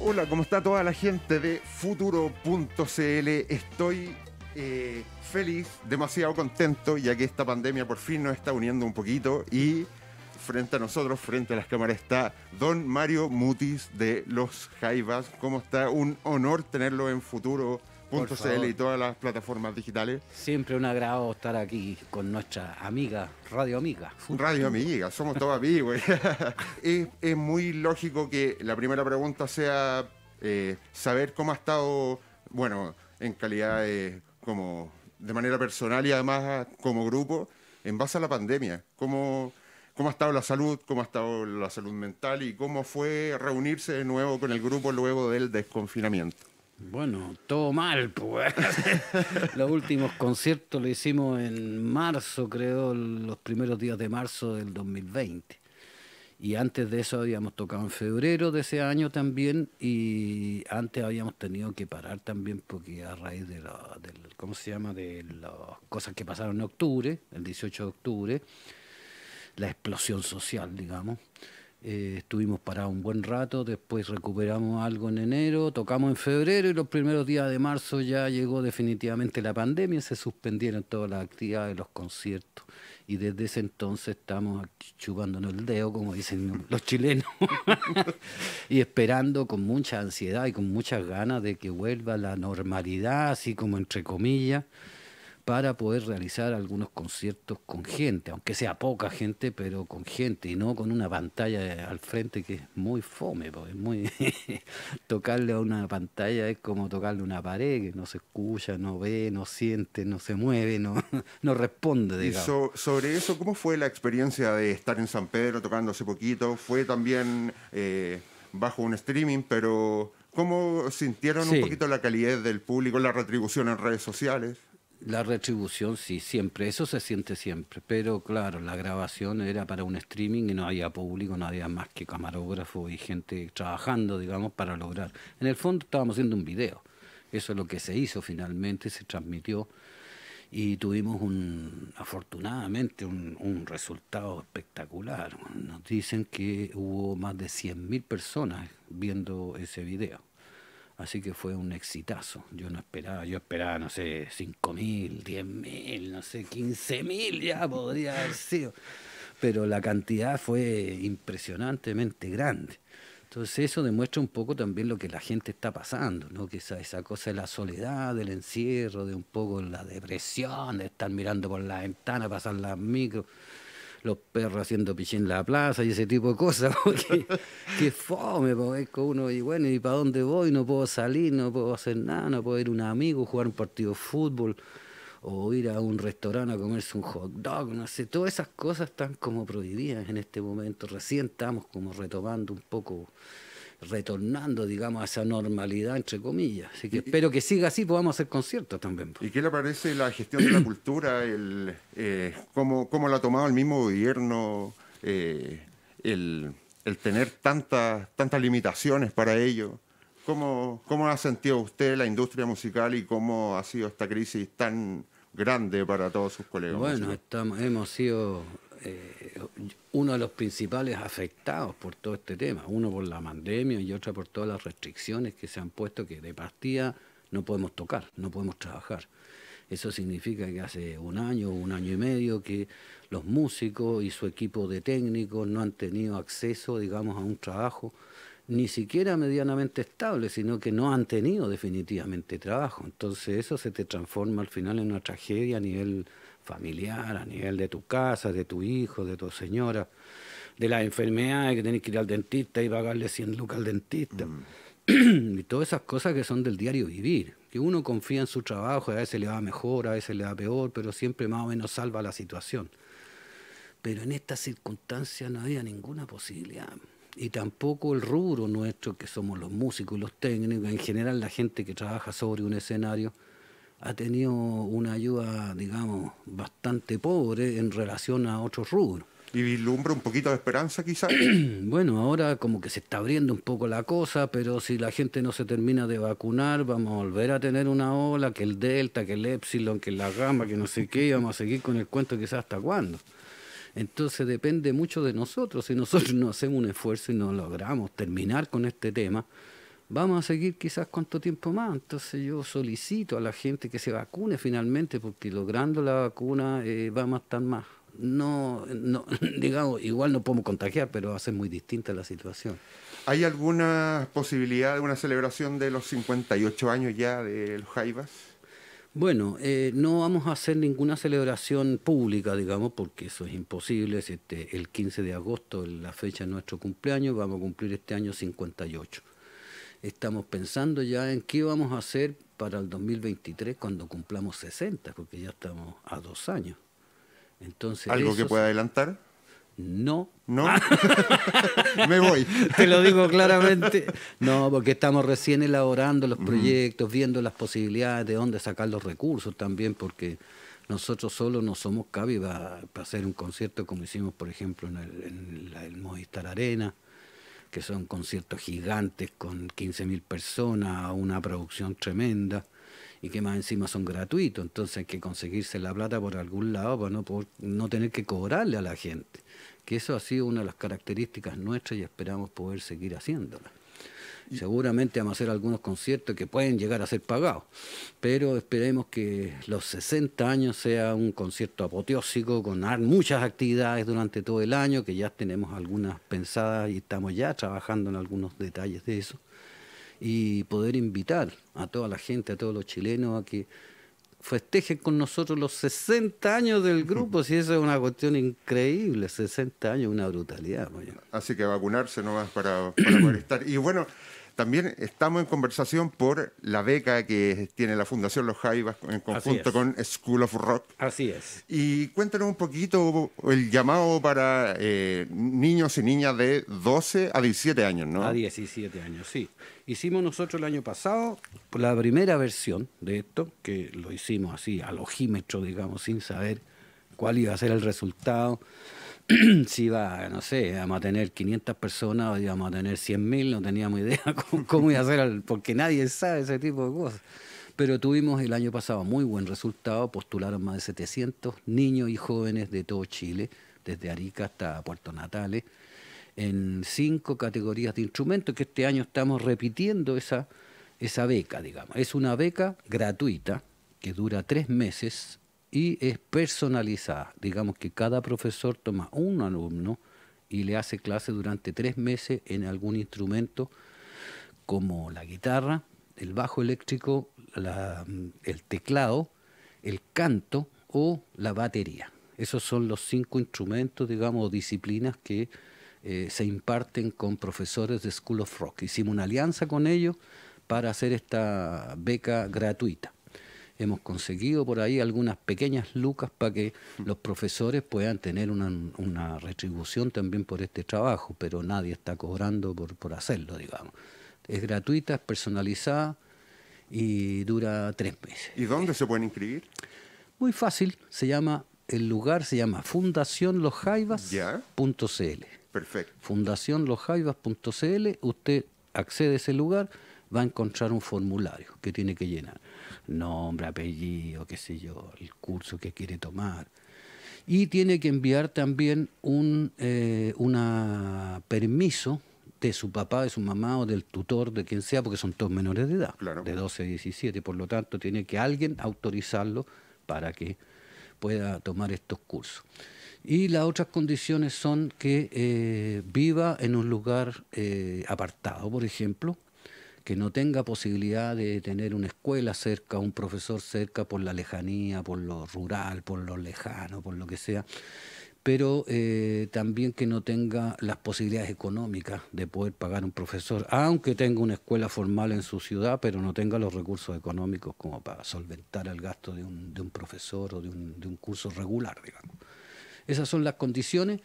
Hola, ¿cómo está toda la gente de futuro.cl? Estoy eh, feliz, demasiado contento, ya que esta pandemia por fin nos está uniendo un poquito y frente a nosotros, frente a las cámaras, está don Mario Mutis de Los Jaivas. ¿Cómo está? Un honor tenerlo en futuro. .cl y todas las plataformas digitales. Siempre un agrado estar aquí con nuestra amiga, Radio Amiga. Radio Amiga, somos todos amigos. es, es muy lógico que la primera pregunta sea eh, saber cómo ha estado, bueno, en calidad de, como de manera personal y además como grupo, en base a la pandemia. ¿Cómo, cómo ha estado la salud, cómo ha estado la salud mental y cómo fue reunirse de nuevo con el grupo luego del desconfinamiento? Bueno, todo mal, pues. los últimos conciertos lo hicimos en marzo, creo, los primeros días de marzo del 2020. Y antes de eso habíamos tocado en febrero de ese año también y antes habíamos tenido que parar también porque a raíz de, ¿cómo se llama? De las cosas que pasaron en octubre, el 18 de octubre, la explosión social, digamos. Eh, estuvimos parados un buen rato, después recuperamos algo en enero, tocamos en febrero y los primeros días de marzo ya llegó definitivamente la pandemia, se suspendieron todas las actividades, los conciertos y desde ese entonces estamos chupándonos el dedo, como dicen los chilenos, y esperando con mucha ansiedad y con muchas ganas de que vuelva la normalidad, así como entre comillas para poder realizar algunos conciertos con gente, aunque sea poca gente, pero con gente y no con una pantalla al frente que es muy fome, es muy tocarle a una pantalla es como tocarle una pared que no se escucha, no ve, no siente, no se mueve, no, responde. Digamos. Y sobre eso, ¿cómo fue la experiencia de estar en San Pedro tocando hace poquito? Fue también eh, bajo un streaming, pero ¿Cómo sintieron un poquito la calidez del público, la retribución en redes sociales? La retribución sí, siempre, eso se siente siempre, pero claro, la grabación era para un streaming y no había público, no había más que camarógrafo y gente trabajando, digamos, para lograr. En el fondo estábamos haciendo un video, eso es lo que se hizo finalmente, se transmitió y tuvimos un, afortunadamente un, un resultado espectacular. Nos dicen que hubo más de 100.000 personas viendo ese video. Así que fue un exitazo. Yo no esperaba, yo esperaba, no sé, mil 5.000, mil no sé, mil ya podría haber sido. Pero la cantidad fue impresionantemente grande. Entonces eso demuestra un poco también lo que la gente está pasando, ¿no? que esa, cosa de la soledad, del encierro, de un poco la depresión, de estar mirando por la ventana, pasar las micro los perros haciendo pichín en la plaza y ese tipo de cosas. Porque, qué fome, con uno y bueno, ¿y para dónde voy? No puedo salir, no puedo hacer nada, no puedo ir a un amigo, jugar un partido de fútbol o ir a un restaurante a comerse un hot dog, no sé, todas esas cosas están como prohibidas en este momento. Recién estamos como retomando un poco retornando, digamos, a esa normalidad, entre comillas. Así que espero que siga así, podamos hacer conciertos también. Pues. ¿Y qué le parece la gestión de la cultura? El, eh, cómo, la ha tomado el mismo gobierno? Eh, el, tener tantas, tantas limitaciones para ello? ¿Cómo, ¿Cómo ha sentido usted la industria musical y cómo ha sido esta crisis tan grande para todos sus colegas? Bueno, estamos, hemos sido... Eh, uno de los principales afectados por todo este tema, uno por la pandemia y otro por todas las restricciones que se han puesto que de partida no podemos tocar, no podemos trabajar. Eso significa que hace un año, un año y medio que los músicos y su equipo de técnicos no han tenido acceso, digamos, a un trabajo ni siquiera medianamente estable, sino que no han tenido definitivamente trabajo. Entonces eso se te transforma al final en una tragedia a nivel familiar, a nivel de tu casa, de tu hijo, de tu señora, de las enfermedades que tenés que ir al dentista y pagarle 100 lucas al dentista. Mm. y todas esas cosas que son del diario vivir, que uno confía en su trabajo, a veces le va mejor, a veces le va peor, pero siempre más o menos salva la situación. Pero en estas circunstancias no había ninguna posibilidad y tampoco el rubro nuestro, que somos los músicos, los técnicos, en general la gente que trabaja sobre un escenario, ha tenido una ayuda, digamos, bastante pobre en relación a otros rubros. ¿Y vislumbra un poquito de esperanza quizás? bueno, ahora como que se está abriendo un poco la cosa, pero si la gente no se termina de vacunar, vamos a volver a tener una ola, que el delta, que el epsilon, que la gama, que no sé qué, vamos a seguir con el cuento quizás hasta cuándo. Entonces depende mucho de nosotros. Si nosotros no hacemos un esfuerzo y no logramos terminar con este tema, vamos a seguir quizás cuánto tiempo más. Entonces yo solicito a la gente que se vacune finalmente, porque logrando la vacuna eh, va a matar más. No, no, digamos, igual no podemos contagiar, pero va a ser muy distinta la situación. ¿Hay alguna posibilidad de una celebración de los 58 años ya de los Jaivas? Bueno, eh, no vamos a hacer ninguna celebración pública, digamos, porque eso es imposible. Este, el 15 de agosto, la fecha de nuestro cumpleaños, vamos a cumplir este año 58. Estamos pensando ya en qué vamos a hacer para el 2023 cuando cumplamos 60, porque ya estamos a dos años. Entonces, ¿Algo que pueda adelantar? No. No. Ah. Me voy. Te lo digo claramente. No, porque estamos recién elaborando los proyectos, viendo las posibilidades de dónde sacar los recursos también, porque nosotros solo no somos cabi para hacer un concierto como hicimos, por ejemplo, en el, en la, Arena, que son conciertos gigantes con 15.000 personas, una producción tremenda y que más encima son gratuitos. Entonces hay que conseguirse la plata por algún lado para no, no tener que cobrarle a la gente. Que eso ha sido una de las características nuestras y esperamos poder seguir haciéndola. Seguramente vamos a hacer algunos conciertos que pueden llegar a ser pagados, pero esperemos que los 60 años sea un concierto apoteósico con muchas actividades durante todo el año, que ya tenemos algunas pensadas y estamos ya trabajando en algunos detalles de eso y poder invitar a toda la gente, a todos los chilenos a que festejen con nosotros los 60 años del grupo, si eso es una cuestión increíble, 60 años, una brutalidad. Así que vacunarse nomás para, para poder estar. Y bueno, también estamos en conversación por la beca que tiene la Fundación Los Jaivas en conjunto con School of Rock. Así es. Y cuéntanos un poquito el llamado para eh, niños y niñas de 12 a 17 años, ¿no? A 17 años, sí. Hicimos nosotros el año pasado la primera versión de esto, que lo hicimos así, al ojímetro, digamos, sin saber cuál iba a ser el resultado. si iba, no sé, íbamos a tener 500 personas o íbamos a tener 100.000, no teníamos idea cómo, iba a ser, porque nadie sabe ese tipo de cosas. Pero tuvimos el año pasado muy buen resultado, postularon más de 700 niños y jóvenes de todo Chile, desde Arica hasta Puerto Natales, en cinco categorías de instrumentos que este año estamos repitiendo esa, esa beca, digamos. Es una beca gratuita que dura tres meses y es personalizada. Digamos que cada profesor toma un alumno y le hace clase durante tres meses en algún instrumento como la guitarra, el bajo eléctrico, mm, el teclado, el canto o la batería. Esos son los cinco instrumentos, digamos, disciplinas que eh, se imparten con profesores de School of Rock. Hicimos una alianza con ellos para hacer esta beca gratuita hemos conseguido por ahí algunas pequeñas lucas para que los profesores puedan tener una, retribución también por este trabajo, pero nadie está cobrando por, por hacerlo, digamos. Es gratuita, es personalizada y dura tres meses. ¿Y dónde se pueden inscribir? Muy fácil, se llama, el lugar se llama fundacionlosjaivas.cl. Perfecto. Fundacionlosjaivas.cl, usted accede a ese lugar va a encontrar un formulario que tiene que llenar. Nombre, apellido, qué sé yo, el curso que quiere tomar. Y tiene que enviar también un eh, permiso de su papá, de su mamá o del tutor, de quien sea, porque son todos menores de edad, de 12 a 17. Por lo tanto, tiene que alguien autorizarlo para que pueda tomar estos cursos. Y las otras condiciones son que eh, viva en un lugar eh, apartado, por ejemplo, que no tenga posibilidad de tener una escuela cerca, un profesor cerca por la lejanía, por lo rural, por lo lejano, por lo que sea pero eh, también que no tenga las posibilidades económicas de poder pagar un profesor, aunque tenga una escuela formal en su ciudad, pero no tenga los recursos económicos como para solventar el gasto de un, profesor o de un, curso regular, digamos. Esas son las condiciones.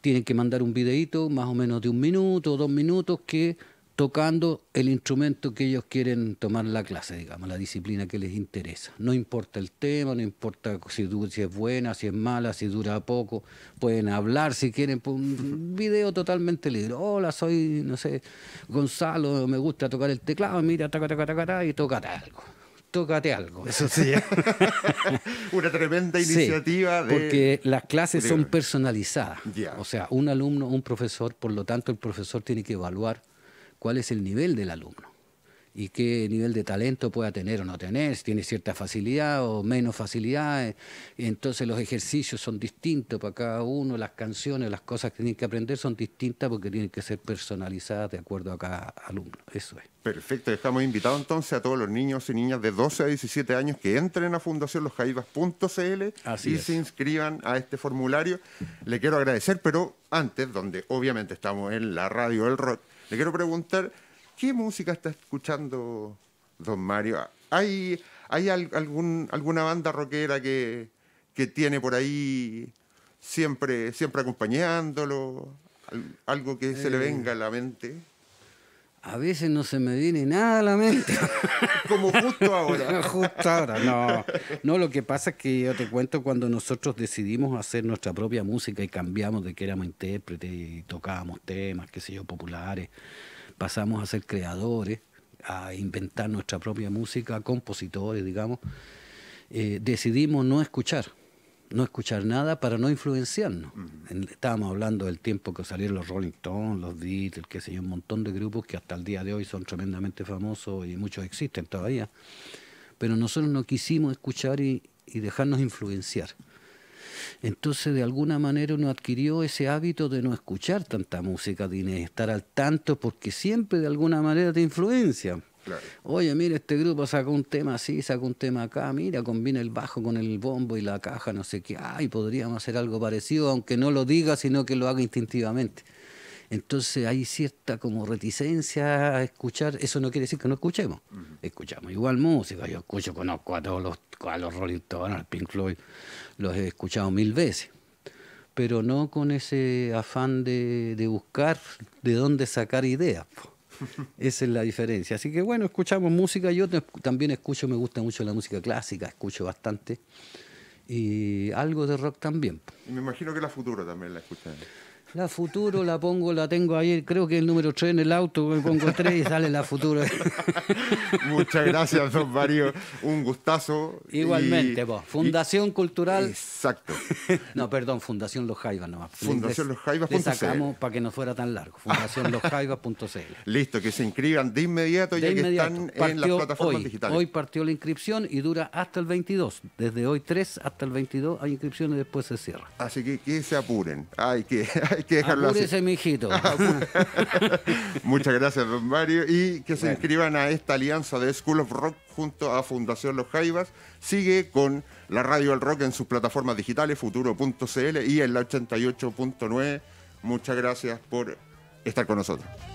Tienen que mandar un videíto, más o menos de un minuto, dos minutos, que tocando el instrumento que ellos quieren tomar la clase, digamos, la disciplina que les interesa. No importa el tema, no importa si, si es buena, si es mala, si dura poco, pueden hablar si quieren, pues, un video totalmente libre. Hola, soy, no sé, Gonzalo, me gusta tocar el teclado, mira, taca, taca, taca, y tocate algo. Tócate algo. Eso sí. Una tremenda iniciativa. de... Porque las clases son personalizadas. O sea, un alumno, un profesor, por lo tanto, el profesor tiene que evaluar cuál es el nivel del alumno y qué nivel de talento pueda tener o no tener, si tiene cierta facilidad o menos facilidad. Entonces los ejercicios son distintos para cada uno, las canciones, las cosas que tienen que aprender son distintas porque tienen que ser personalizadas de acuerdo a cada alumno. Eso es. Perfecto, estamos invitados entonces a todos los niños y niñas de 12 a 17 años que entren a fundacionlosjaivas.cl y se inscriban a este formulario. Le quiero agradecer, pero antes, donde obviamente estamos en la radio del rock, le quiero preguntar, ¿qué música está escuchando don Mario? ¿Hay, hay algún, alguna banda rockera que, tiene por ahí siempre, siempre acompañándolo? ¿Algo que se le eh, venga a la mente? A veces no se me viene nada a la mente. Como justo ahora. justo ahora, no. No, lo que pasa es que yo te cuento cuando nosotros decidimos hacer nuestra propia música y cambiamos de que éramos intérpretes y tocábamos temas, qué sé yo, populares, pasamos a ser creadores, a inventar nuestra propia música, compositores, digamos, eh, decidimos no escuchar no escuchar nada para no influenciarnos. Estábamos hablando del tiempo que salieron los Rolling Stones, los Beatles, qué sé yo, un montón de grupos que hasta el día de hoy son tremendamente famosos y muchos existen todavía. Pero nosotros no quisimos escuchar y, dejarnos influenciar. Entonces, de alguna manera uno adquirió ese hábito de no escuchar tanta música, de estar al tanto, porque siempre de alguna manera te influencia. Oye, mira, este grupo sacó un tema así, sacó un tema acá, mira, combina el bajo con el bombo y la caja, no sé qué, ay, podríamos hacer algo parecido, aunque no lo diga, sino que lo haga instintivamente. Entonces hay cierta como reticencia a escuchar, eso no quiere decir que no escuchemos, escuchamos igual música, yo escucho, conozco a todos los, a los Rolling Stones, al Pink Floyd, los he escuchado mil veces, pero no con ese afán de, buscar de dónde sacar ideas. Esa es la diferencia. Así que bueno, escuchamos música. Yo también escucho, me gusta mucho la música clásica, escucho bastante. Y algo de rock también. me imagino que la futura también la escuchan. La futuro la pongo, la tengo ahí, creo que el número 3 en el auto, me pongo 3 y sale la futuro. Muchas gracias, don Mario. Un gustazo. Igualmente, vos. Fundación Cultural. Exacto. no, perdón, Fundación Los Jaivas nomás. Fundación Los Jaivas. sacamos para que no fuera tan largo. Fundación Los Listo, que se inscriban de inmediato y ya que están en las plataformas digitales. Hoy partió la inscripción y dura hasta el 22. Desde hoy 3 hasta el 22 hay inscripciones y después se cierra. Así que que se apuren. Hay que, que mijito. Muchas gracias, don Mario. Y que se inscriban a esta alianza de School of Rock junto a Fundación Los Jaivas. Sigue con la Radio del Rock en sus plataformas digitales, futuro.cl y en la 88.9. Muchas gracias por estar con nosotros.